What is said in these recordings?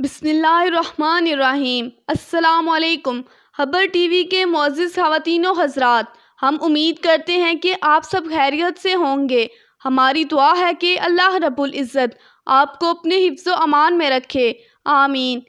बसमीम् अल्लाम हबर T V के मोज़ ख़वान हजरात हम उम्मीद करते हैं कि आप सब खैरियत से होंगे हमारी दुआ है कि अल्लाह रब्बुल इज़्ज़त आपको अपने हिफ्ज़ अमान में रखे आमीन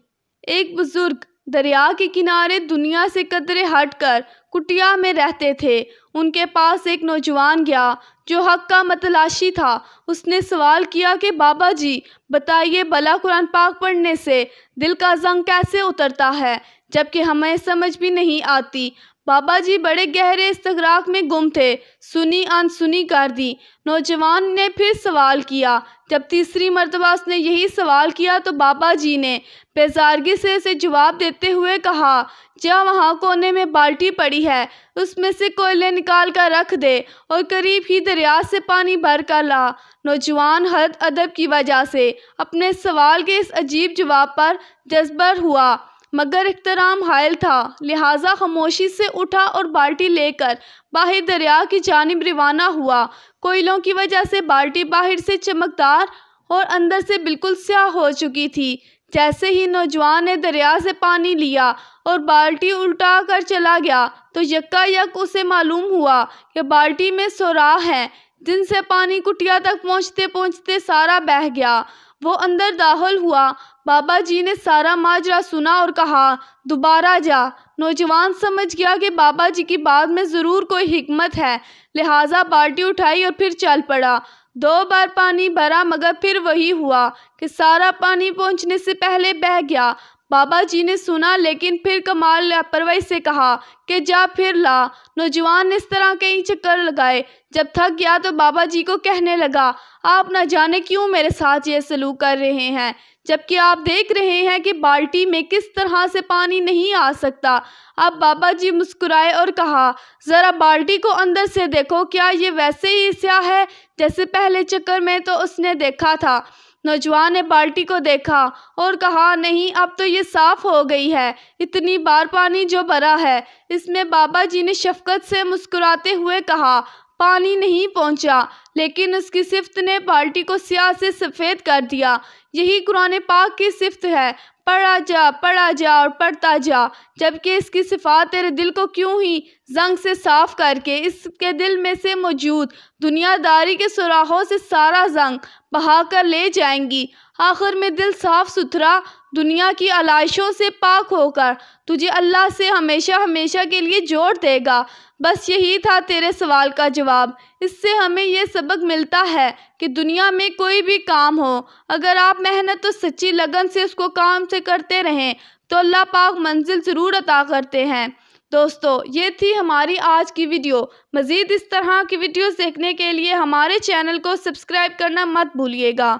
एक बुज़ुर्ग दरिया के किनारे दुनिया से कतरे हटकर कुटिया में रहते थे उनके पास एक नौजवान गया जो हक का मतलाशी था उसने सवाल किया कि बाबा जी बताइए बला कुरान पाक पढ़ने से दिल का जंग कैसे उतरता है जबकि हमें समझ भी नहीं आती बाबा जी बड़े गहरे इस्तगराक में गुम थे सुनी अनसुनी कर दी नौजवान ने फिर सवाल किया जब तीसरी मरतबा उसने यही सवाल किया तो बाबा जी ने बेजारगी से इसे जवाब देते हुए कहा जहाँ वहाँ कोने में बाल्टी पड़ी है उसमें से कोयले निकाल कर रख दे और करीब ही दरिया से पानी भर कर ला नौजवान हद अदब की वजह से अपने सवाल के इस अजीब जवाब पर जज्बर हुआ मगर इख्तराम हायल था लिहाजा खामोशी से उठा और बाल्टी लेकर बाहर दरिया की जानब रवाना हुआ कोयलों की वजह से बाल्टी बाहर से चमकदार और अंदर से बिल्कुल स्याह हो चुकी थी जैसे ही नौजवान ने दरिया से पानी लिया और बाल्टी उल्टा कर चला गया तो यक्का यक उसे मालूम हुआ कि बाल्टी में सोरा हैं जिनसे पानी कुटिया तक पहुँचते पहुँचते सारा बह गया वो अंदर दाखिल हुआ बाबा जी ने सारा माजरा सुना और कहा दोबारा जा नौजवान समझ गया कि बाबा जी की बात में ज़रूर कोई हिकमत है लिहाजा बाल्टी उठाई और फिर चल पड़ा दो बार पानी भरा मगर फिर वही हुआ कि सारा पानी पहुंचने से पहले बह गया बाबा जी ने सुना लेकिन फिर कमाल लापरवाही से कहा कि जा फिर ला नौजवान ने इस तरह कई चक्कर लगाए जब थक गया तो बाबा जी को कहने लगा आप ना जाने क्यों मेरे साथ ये सलूक कर रहे हैं जबकि आप देख रहे हैं कि बाल्टी में किस तरह से पानी नहीं आ सकता अब बाबा जी मुस्कुराए और कहा ज़रा बाल्टी को अंदर से देखो क्या ये वैसे ही स्या है जैसे पहले चक्कर में तो उसने देखा था नौजवान ने बाल्टी को देखा और कहा नहीं अब तो ये साफ हो गई है इतनी बार पानी जो भरा है इसमें बाबा जी ने शफकत से मुस्कुराते हुए कहा पानी नहीं पहुंचा, लेकिन उसकी सिफत ने बाल्टी को स्याह से सफ़ेद कर दिया यही कुरान पाक की सिफत है पढ़ा जा पढ़ा जा और पढ़ता जा जबकि इसकी सिफात तेरे दिल को क्यों ही जंग से साफ करके इसके दिल में से मौजूद दुनियादारी के सुराहों से सारा जंग बहा कर ले जाएंगी आखिर में दिल साफ सुथरा दुनिया की आलाइशों से पाक होकर तुझे अल्लाह से हमेशा हमेशा के लिए जोड़ देगा बस यही था तेरे सवाल का जवाब इससे हमें यह सबक मिलता है कि दुनिया में कोई भी काम हो अगर आप मेहनत तो सच्ची लगन से उसको काम से करते रहें तो अल्लाह पाक मंजिल ज़रूर अता करते हैं दोस्तों ये थी हमारी आज की वीडियो मज़ीद इस तरह की वीडियोस देखने के लिए हमारे चैनल को सब्सक्राइब करना मत भूलिएगा